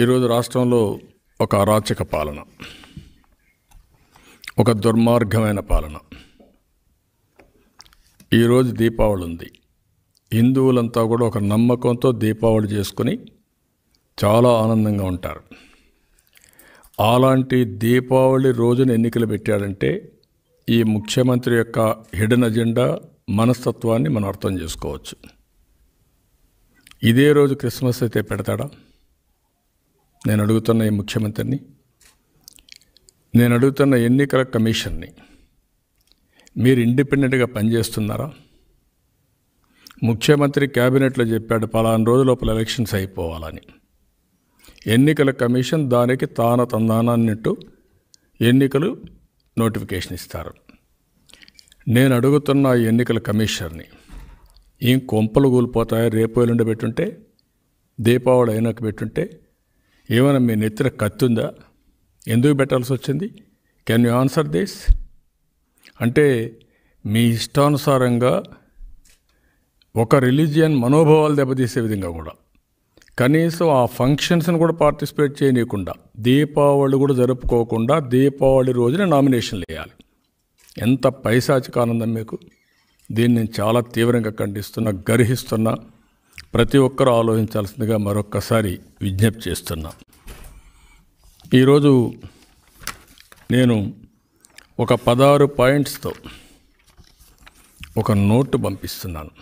ఈరోజు రాష్ట్రంలో ఒక అరాచక పాలన ఒక దుర్మార్గమైన పాలన ఈరోజు దీపావళి ఉంది హిందువులంతా కూడా ఒక నమ్మకంతో దీపావళి చేసుకుని చాలా ఆనందంగా ఉంటారు అలాంటి దీపావళి రోజున ఎన్నికలు పెట్టాడంటే ఈ ముఖ్యమంత్రి యొక్క హిడన్ అజెండా మనస్తత్వాన్ని మనం అర్థం చేసుకోవచ్చు ఇదే రోజు క్రిస్మస్ అయితే పెడతాడా నేను అడుగుతున్న ఈ ముఖ్యమంత్రిని నేను అడుగుతున్న ఎన్నికల కమిషన్ని మీరు ఇండిపెండెంట్గా పనిచేస్తున్నారా ముఖ్యమంత్రి క్యాబినెట్లో చెప్పాడు పలానా రోజు లోపల ఎలక్షన్స్ అయిపోవాలని ఎన్నికల కమిషన్ దానికి తాన తందానన్నట్టు ఎన్నికలు నోటిఫికేషన్ ఇస్తారు నేను అడుగుతున్న ఈ ఎన్నికల కమిషన్ని ఏం కొంపలు కూలిపోతాయో రేపు ఎల్లుండి పెట్టుంటే దీపావళి అయినాక పెట్టుంటే ఏమైనా మీ నెత్తిన కత్తుందా ఎందుకు పెట్టాల్సి వచ్చింది కెన్ యూ ఆన్సర్ దిస్ అంటే మీ ఇష్టానుసారంగా ఒక రిలీజియన్ మనోభావాలు దెబ్బతీసే విధంగా కూడా కనీసం ఆ ఫంక్షన్స్ని కూడా పార్టిసిపేట్ చేయనీయకుండా దీపావళి కూడా జరుపుకోకుండా దీపావళి రోజున నామినేషన్లు వేయాలి ఎంత పైశాచిక ఆనందం మీకు దీన్ని నేను చాలా తీవ్రంగా ఖండిస్తున్నా గర్హిస్తున్నా ప్రతి ఒక్కరూ ఆలోచించాల్సిందిగా మరొక్కసారి విజ్ఞప్తి చేస్తున్నా ఈరోజు నేను ఒక పదహారు పాయింట్స్తో ఒక నోటు పంపిస్తున్నాను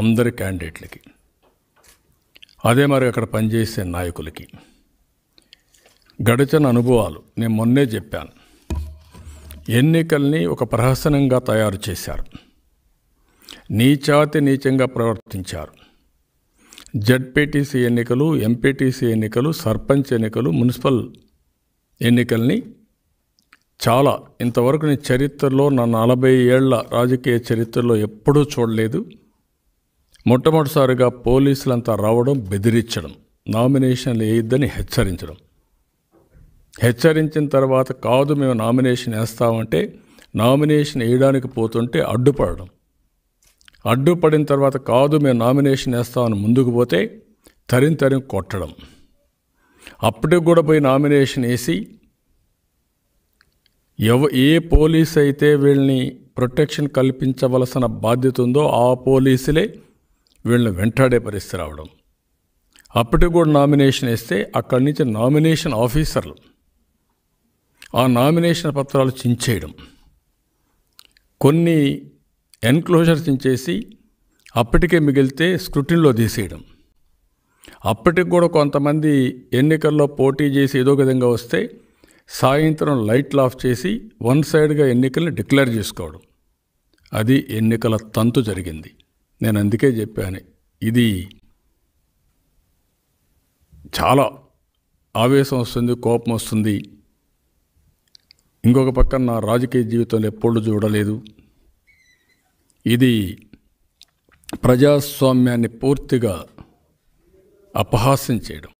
అందరి క్యాండిడేట్లకి అదే మరి అక్కడ పనిచేసే నాయకులకి గడిచిన అనుభవాలు నేను మొన్నే చెప్పాను ఎన్నికల్ని ఒక ప్రహసనంగా తయారు చేశారు నీచాతి నీచంగా ప్రవర్తించారు జడ్పీటీసీ ఎన్నికలు ఎంపీటీసీ ఎన్నికలు సర్పంచ్ ఎన్నికలు మున్సిపల్ ఎన్నికల్ని చాలా ఇంతవరకు నేను చరిత్రలో నా నలభై ఏళ్ల రాజకీయ చరిత్రలో ఎప్పుడూ చూడలేదు మొట్టమొదటిసారిగా పోలీసులంతా రావడం బెదిరించడం నామినేషన్లు వేయొద్దని హెచ్చరించడం హెచ్చరించిన తర్వాత కాదు మేము నామినేషన్ వేస్తామంటే నామినేషన్ వేయడానికి పోతుంటే అడ్డుపడడం అడ్డుపడిన తర్వాత కాదు మేము నామినేషన్ వేస్తామని ముందుకు పోతే తరిం తరిం కొట్టడం అప్పటికి కూడా పోయి నామినేషన్ వేసి ఎవ ఏ పోలీస్ అయితే వీళ్ళని ప్రొటెక్షన్ కల్పించవలసిన బాధ్యత ఉందో ఆ పోలీసులే వీళ్ళని వెంటాడే పరిస్థితి రావడం అప్పటికి కూడా నామినేషన్ వేస్తే అక్కడి నుంచి నామినేషన్ ఆఫీసర్లు ఆ నామినేషన్ పత్రాలు చించేయడం కొన్ని ఎన్క్లోజర్స్ చేసి అప్పటికే మిగిలితే స్క్రూటిన్లో తీసేయడం అప్పటికి కూడా కొంతమంది ఎన్నికల్లో పోటీ చేసి ఏదో విధంగా వస్తే సాయంత్రం లైట్లు ఆఫ్ చేసి వన్ సైడ్గా ఎన్నికల్ని డిక్లేర్ చేసుకోవడం అది ఎన్నికల తంతు జరిగింది నేను అందుకే చెప్పాను ఇది చాలా ఆవేశం వస్తుంది కోపం వస్తుంది ఇంకొక పక్కన నా రాజకీయ జీవితంలో ఎప్పుడు చూడలేదు ఇది ప్రజాస్వామ్యాన్ని పూర్తిగా అపహాస్యం చేయడం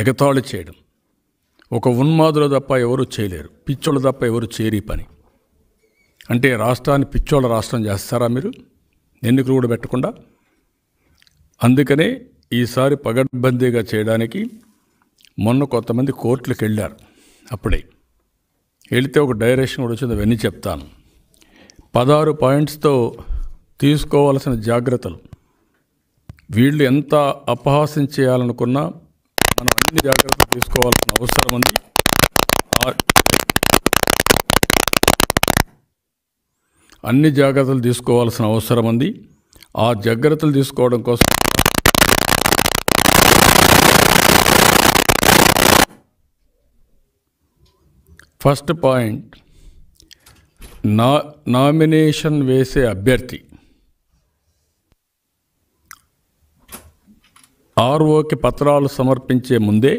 ఎగతాళి చేయడం ఒక ఉన్మాదులు తప్ప ఎవరు చేయలేరు పిచ్చోళ్ళు తప్ప ఎవరు చేరి పని అంటే రాష్ట్రాన్ని పిచ్చోళ్ళ రాష్ట్రం చేస్తారా మీరు ఎన్నికలు కూడా పెట్టకుండా అందుకనే ఈసారి పగడ్బందీగా చేయడానికి మొన్న కొంతమంది కోర్టులకు వెళ్ళారు అప్పుడే వెళితే ఒక డైరెక్షన్ కూడా వచ్చింది అవన్నీ చెప్తాను పదహారు పాయింట్స్తో తీసుకోవాల్సిన జాగ్రత్తలు వీళ్ళు ఎంత అపహాసం చేయాలనుకున్నా మనం అన్ని జాగ్రత్తలు తీసుకోవాల్సిన అవసరం ఉంది అన్ని జాగ్రత్తలు తీసుకోవాల్సిన అవసరం ఉంది ఆ జాగ్రత్తలు తీసుకోవడం కోసం ఫస్ట్ పాయింట్ నా నామినేషన్ వేసే అభ్యర్థి ఆర్ఓకి పత్రాలు సమర్పించే ముందే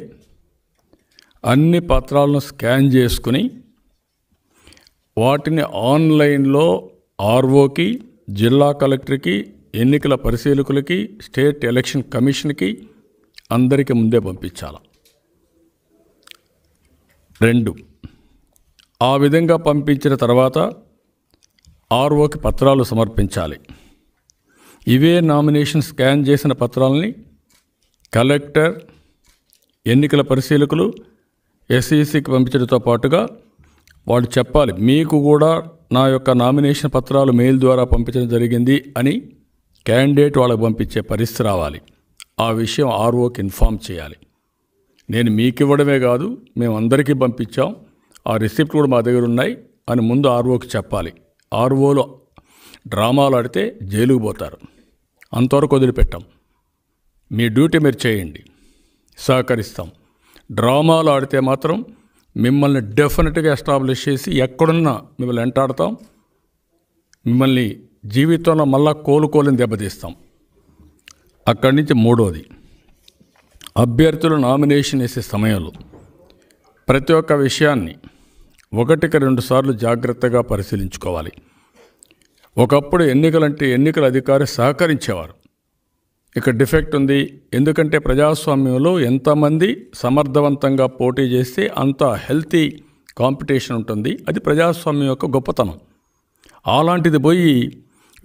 అన్ని పత్రాలను స్కాన్ చేసుకుని వాటిని ఆన్లైన్లో ఆర్ఓకి జిల్లా కలెక్టర్కి ఎన్నికల పరిశీలకులకి స్టేట్ ఎలక్షన్ కమిషన్కి అందరికీ ముందే పంపించాలి రెండు ఆ విధంగా పంపించిన తర్వాత ఆర్ఓకి పత్రాలు సమర్పించాలి ఇవే నామినేషన్ స్కాన్ చేసిన పత్రాలని కలెక్టర్ ఎన్నికల పరిశీలకులు ఎస్ఈసికి పంపించడంతో పాటుగా వాళ్ళు చెప్పాలి మీకు కూడా నా యొక్క నామినేషన్ పత్రాలు మెయిల్ ద్వారా పంపించడం జరిగింది అని క్యాండిడేట్ వాళ్ళకి పంపించే పరిస్థితి రావాలి ఆ విషయం ఆర్ఓకి ఇన్ఫామ్ చేయాలి నేను మీకు ఇవ్వడమే కాదు మేమందరికీ పంపించాం ఆ రిసిప్ట్ కూడా మా దగ్గర ఉన్నాయి అని ముందు ఆర్ఓకి చెప్పాలి ఆర్ఓలో డ్రామాలు ఆడితే జైలుకు పోతారు అంతవరకు వదిలిపెట్టాం మీ డ్యూటీ మీరు చేయండి సహకరిస్తాం డ్రామాలు ఆడితే మాత్రం మిమ్మల్ని డెఫినెట్గా ఎస్టాబ్లిష్ చేసి ఎక్కడున్నా మిమ్మల్ని వెంటాడతాం మిమ్మల్ని జీవితంలో మళ్ళా కోలుకోలేని దెబ్బతీస్తాం అక్కడి నుంచి మూడోది అభ్యర్థులు నామినేషన్ వేసే సమయంలో ప్రతి ఒక్క విషయాన్ని ఒకటికి రెండు సార్లు జాగ్రత్తగా పరిశీలించుకోవాలి ఒకప్పుడు ఎన్నికలంటే ఎన్నికల అధికారి సహకరించేవారు ఇక డిఫెక్ట్ ఉంది ఎందుకంటే ప్రజాస్వామ్యంలో ఎంతమంది సమర్థవంతంగా పోటీ చేస్తే అంత హెల్తీ కాంపిటీషన్ ఉంటుంది అది ప్రజాస్వామ్యం యొక్క గొప్పతనం అలాంటిది పోయి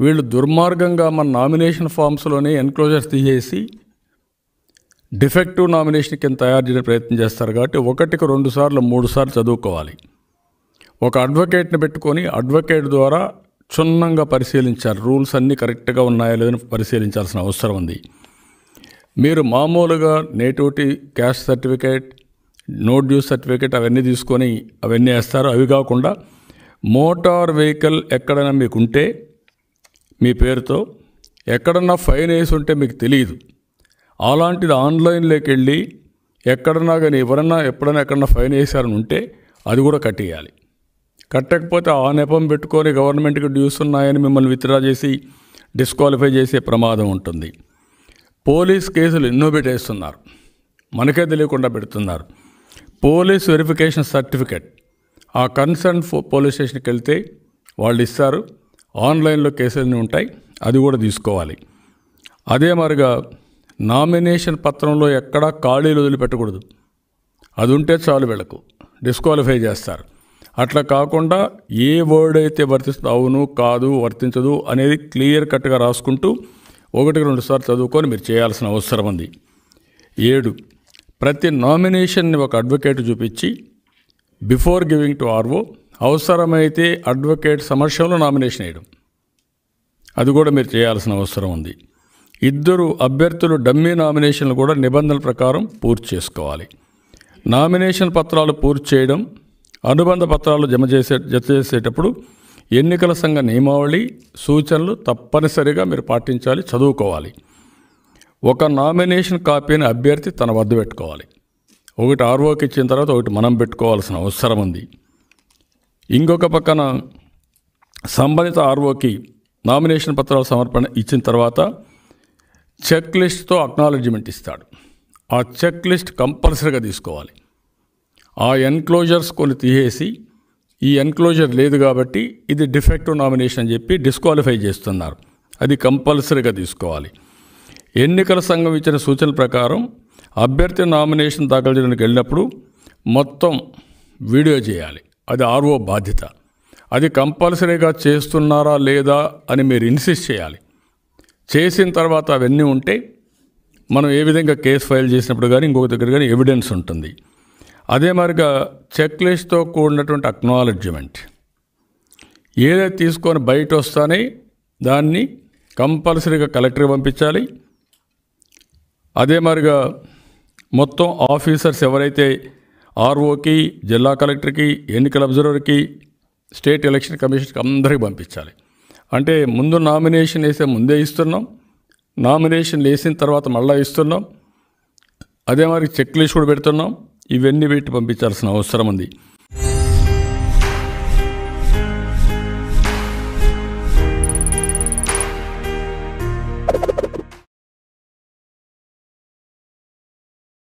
వీళ్ళు దుర్మార్గంగా మన నామినేషన్ ఫామ్స్లోనే ఎన్క్లోజర్స్ తీసేసి డిఫెక్టివ్ నామినేషన్ కింద తయారు చేయడం ప్రయత్నం చేస్తారు కాబట్టి ఒకటికి రెండు సార్లు మూడు సార్లు చదువుకోవాలి ఒక అడ్వకేట్ని పెట్టుకొని అడ్వకేట్ ద్వారా క్షుణ్ణంగా పరిశీలించారు రూల్స్ అన్నీ కరెక్ట్గా ఉన్నాయో లేదని పరిశీలించాల్సిన అవసరం ఉంది మీరు మామూలుగా nativity cash certificate no due certificate అవన్నీ తీసుకొని అవన్నీ వేస్తారు అవి కాకుండా మోటార్ వెహికల్ ఎక్కడైనా మీకు ఉంటే మీ పేరుతో ఎక్కడన్నా ఫైన్ వేసి ఉంటే మీకు తెలియదు అలాంటిది ఆన్లైన్లోకి వెళ్ళి ఎక్కడన్నా కానీ ఎవరన్నా ఎప్పుడైనా ఎక్కడన్నా ఫైన్ వేసారని ఉంటే అది కూడా కట్టేయాలి కట్టకపోతే ఆ నెపం పెట్టుకొని గవర్నమెంట్కి డ్యూస్ ఉన్నాయని మిమ్మల్ని విత్డ్రా చేసి డిస్క్వాలిఫై చేసే ప్రమాదం ఉంటుంది పోలీస్ కేసులు ఎన్నో పెట్టేస్తున్నారు మనకే తెలియకుండా పెడుతున్నారు పోలీస్ వెరిఫికేషన్ సర్టిఫికేట్ ఆ కన్సర్న్ పోలీస్ స్టేషన్కి వెళ్తే వాళ్ళు ఇస్తారు ఆన్లైన్లో కేసులన్నీ ఉంటాయి అది కూడా తీసుకోవాలి అదే మరిగా నామినేషన్ పత్రంలో ఎక్కడా ఖాళీలు వదిలిపెట్టకూడదు అది ఉంటే చాలు వీళ్ళకు డిస్క్వాలిఫై చేస్తారు అట్లా కాకుండా ఏ వర్డ్ అయితే వర్తిస్తుంది అవును కాదు వర్తించదు అనేది క్లియర్ కట్గా రాసుకుంటూ ఒకటి రెండు సార్లు చదువుకొని మీరు చేయాల్సిన అవసరం ఉంది ఏడు ప్రతి నామినేషన్ని ఒక అడ్వకేట్ చూపించి బిఫోర్ గివింగ్ టు ఆర్ఓ అవసరమైతే అడ్వకేట్ సమక్షంలో నామినేషన్ వేయడం అది కూడా మీరు చేయాల్సిన అవసరం ఉంది ఇద్దరు అభ్యర్థులు డమ్మీ నామినేషన్లు కూడా నిబంధనల ప్రకారం పూర్తి చేసుకోవాలి నామినేషన్ పత్రాలు పూర్తి చేయడం అనుబంధ పత్రాలు జమ చేసే జత చేసేటప్పుడు ఎన్నికల సంఘ నియమావళి సూచనలు తప్పనిసరిగా మీరు పాటించాలి చదువుకోవాలి ఒక నామినేషన్ కాపీని అభ్యర్థి తన వద్ద పెట్టుకోవాలి ఒకటి ఆర్ఓకి ఇచ్చిన తర్వాత ఒకటి మనం పెట్టుకోవాల్సిన అవసరం ఉంది ఇంకొక పక్కన సంబంధిత ఆర్ఓకి నామినేషన్ పత్రాల సమర్పణ ఇచ్చిన తర్వాత చెక్ లిస్ట్తో అక్నాలెడ్జ్మెంట్ ఇస్తాడు ఆ చెక్ లిస్ట్ కంపల్సరీగా తీసుకోవాలి ఆ ఎన్క్లోజర్స్ కొన్ని తీసేసి ఈ ఎన్క్లోజర్ లేదు కాబట్టి ఇది డిఫెక్టివ్ నామినేషన్ అని చెప్పి డిస్క్వాలిఫై చేస్తున్నారు అది కంపల్సరీగా తీసుకోవాలి ఎన్నికల సంఘం ఇచ్చిన సూచనల ప్రకారం అభ్యర్థి నామినేషన్ దాఖలు చేయడానికి వెళ్ళినప్పుడు మొత్తం వీడియో చేయాలి అది ఆర్ఓ బాధ్యత అది కంపల్సరీగా చేస్తున్నారా లేదా అని మీరు ఇన్సిస్ట్ చేయాలి చేసిన తర్వాత అవన్నీ ఉంటే మనం ఏ విధంగా కేసు ఫైల్ చేసినప్పుడు కానీ ఇంకొక దగ్గర కానీ ఎవిడెన్స్ ఉంటుంది అదే మరిగా చెక్ కూడినటువంటి అక్నాలెడ్జ్మెంట్ ఏదైతే తీసుకొని బయట వస్తానే దాన్ని కంపల్సరీగా కలెక్టర్కి పంపించాలి అదే మరిగా మొత్తం ఆఫీసర్స్ ఎవరైతే ఆర్ఓకి జిల్లా కలెక్టర్కి ఎన్నికల అబ్జర్వర్కి స్టేట్ ఎలక్షన్ కమిషన్కి అందరికీ పంపించాలి అంటే ముందు నామినేషన్ వేసే ముందే ఇస్తున్నాం నామినేషన్ వేసిన తర్వాత మళ్ళీ ఇస్తున్నాం అదే మరి చెక్ లిస్ట్ కూడా పెడుతున్నాం ఇవన్నీ పెట్టి పంపించాల్సిన అవసరం ఉంది